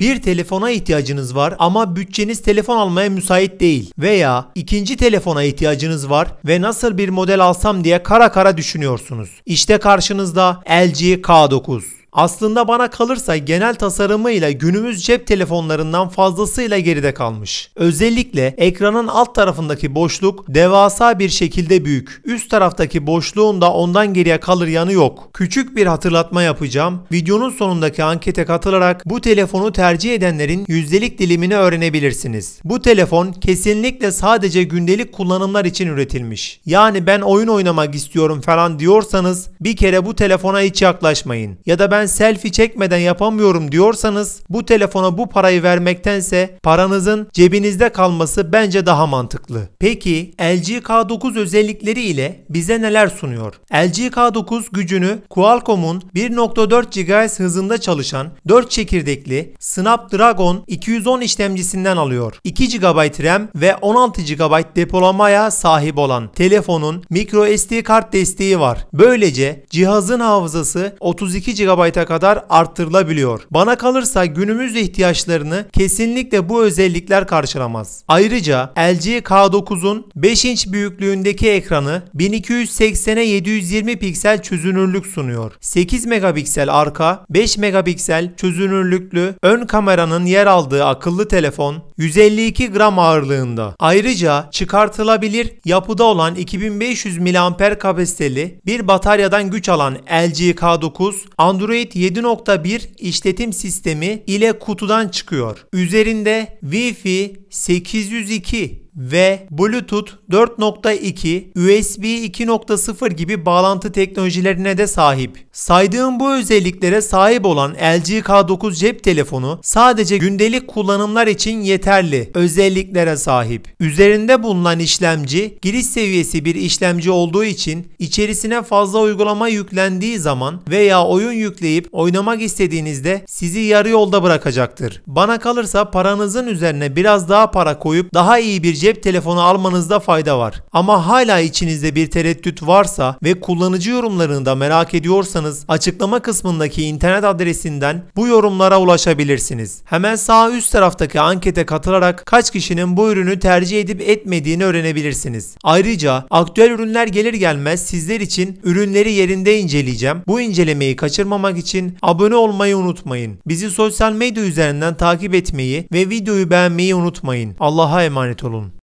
Bir telefona ihtiyacınız var ama bütçeniz telefon almaya müsait değil veya ikinci telefona ihtiyacınız var ve nasıl bir model alsam diye kara kara düşünüyorsunuz. İşte karşınızda LG K9. Aslında bana kalırsa genel tasarımıyla günümüz cep telefonlarından fazlasıyla geride kalmış. Özellikle ekranın alt tarafındaki boşluk devasa bir şekilde büyük. Üst taraftaki boşluğun da ondan geriye kalır yanı yok. Küçük bir hatırlatma yapacağım. Videonun sonundaki ankete katılarak bu telefonu tercih edenlerin yüzdelik dilimini öğrenebilirsiniz. Bu telefon kesinlikle sadece gündelik kullanımlar için üretilmiş. Yani ben oyun oynamak istiyorum falan diyorsanız bir kere bu telefona hiç yaklaşmayın. Ya da ben ben selfie çekmeden yapamıyorum diyorsanız bu telefona bu parayı vermektense paranızın cebinizde kalması bence daha mantıklı. Peki LG K9 özellikleri ile bize neler sunuyor? LG K9 gücünü Qualcomm'un 1.4 GHz hızında çalışan 4 çekirdekli Snapdragon 210 işlemcisinden alıyor. 2 GB RAM ve 16 GB depolamaya sahip olan telefonun micro SD kart desteği var. Böylece cihazın hafızası 32 GB GB'e kadar arttırılabiliyor. Bana kalırsa günümüz ihtiyaçlarını kesinlikle bu özellikler karşılamaz. Ayrıca LG K9'un 5 inç büyüklüğündeki ekranı 1280'e 720 piksel çözünürlük sunuyor. 8 megapiksel arka, 5 megapiksel çözünürlüklü ön kameranın yer aldığı akıllı telefon 152 gram ağırlığında. Ayrıca çıkartılabilir yapıda olan 2500 mAh kapasiteli bir bataryadan güç alan LG K9 Android Android 7.1 işletim sistemi ile kutudan çıkıyor. Üzerinde Wi-Fi 802 ve Bluetooth 4.2, USB 2.0 gibi bağlantı teknolojilerine de sahip. Saydığım bu özelliklere sahip olan LG K9 cep telefonu sadece gündelik kullanımlar için yeterli özelliklere sahip. Üzerinde bulunan işlemci giriş seviyesi bir işlemci olduğu için içerisine fazla uygulama yüklendiği zaman veya oyun yükleyip oynamak istediğinizde sizi yarı yolda bırakacaktır. Bana kalırsa paranızın üzerine biraz daha para koyup daha iyi bir cep cep telefonu almanızda fayda var. Ama hala içinizde bir tereddüt varsa ve kullanıcı yorumlarını da merak ediyorsanız açıklama kısmındaki internet adresinden bu yorumlara ulaşabilirsiniz. Hemen sağ üst taraftaki ankete katılarak kaç kişinin bu ürünü tercih edip etmediğini öğrenebilirsiniz. Ayrıca aktüel ürünler gelir gelmez sizler için ürünleri yerinde inceleyeceğim. Bu incelemeyi kaçırmamak için abone olmayı unutmayın. Bizi sosyal medya üzerinden takip etmeyi ve videoyu beğenmeyi unutmayın. Allah'a emanet olun.